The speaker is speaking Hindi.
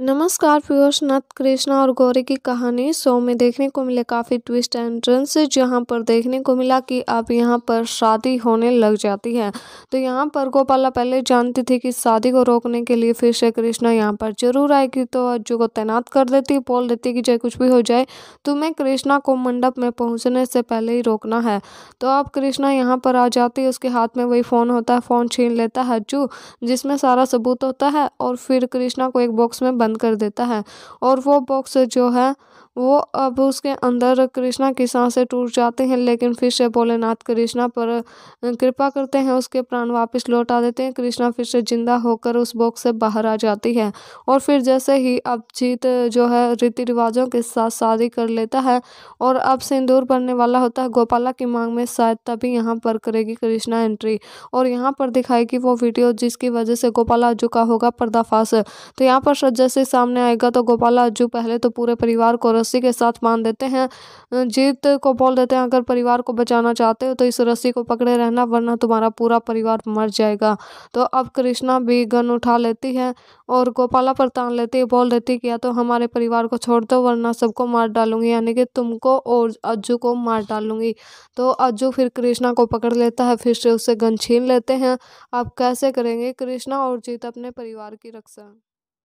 नमस्कार व्यूअर्स नथ कृष्णा और गौरी की कहानी शो में देखने को मिले काफ़ी ट्विस्ट एंड टर्न जहाँ पर देखने को मिला कि अब यहाँ पर शादी होने लग जाती है तो यहाँ पर गोपाला पहले जानती थी कि शादी को रोकने के लिए फिर से कृष्णा यहाँ पर जरूर आएगी तो अज्जू को तैनात कर देती बोल देती कि चाहे कुछ भी हो जाए तुम्हें कृष्णा को मंडप में पहुँचने से पहले ही रोकना है तो अब कृष्णा यहाँ पर आ जाती है उसके हाथ में वही फ़ोन होता है फ़ोन छीन लेता है अज्जू जिसमें सारा सबूत होता है और फिर कृष्णा को एक बॉक्स में बंद कर देता है और वो बॉक्स जो है वो अब उसके अंदर कृष्णा की सांसें टूट जाते हैं लेकिन फिर से भोलेनाथ कृष्णा पर कृपा करते हैं उसके प्राण वापस लौटा देते हैं कृष्णा फिर से जिंदा होकर उस बॉक्स से बाहर आ जाती है और फिर जैसे ही अब जीत जो है रीति रिवाजों के साथ शादी कर लेता है और अब सिंदूर बनने वाला होता है गोपाला की मांग में शायद तभी यहाँ पर करेगी कृष्णा एंट्री और यहाँ पर दिखाएगी वो वीडियो जिसकी वजह से गोपाला अज्जू का होगा पर्दाफाश तो यहाँ पर जैसे सामने आएगा तो गोपाला अज्जू पहले तो पूरे परिवार को रस्सी के साथ बांध देते हैं जीत को बोल देते हैं अगर परिवार को बचाना चाहते हो तो इस रस्सी को पकड़े रहना वरना तुम्हारा पूरा परिवार मर जाएगा तो अब कृष्णा भी गन उठा लेती है और गोपाला पर तान लेती है बोल देती है कि या तो हमारे परिवार को छोड़ दो वरना सबको मार डालूंगी यानी कि तुमको और अज्जू को मार डालूंगी तो अज्जू फिर कृष्णा को पकड़ लेता है फिर से उससे गन छीन लेते हैं अब कैसे करेंगे कृष्णा और जीत अपने परिवार की रक्षा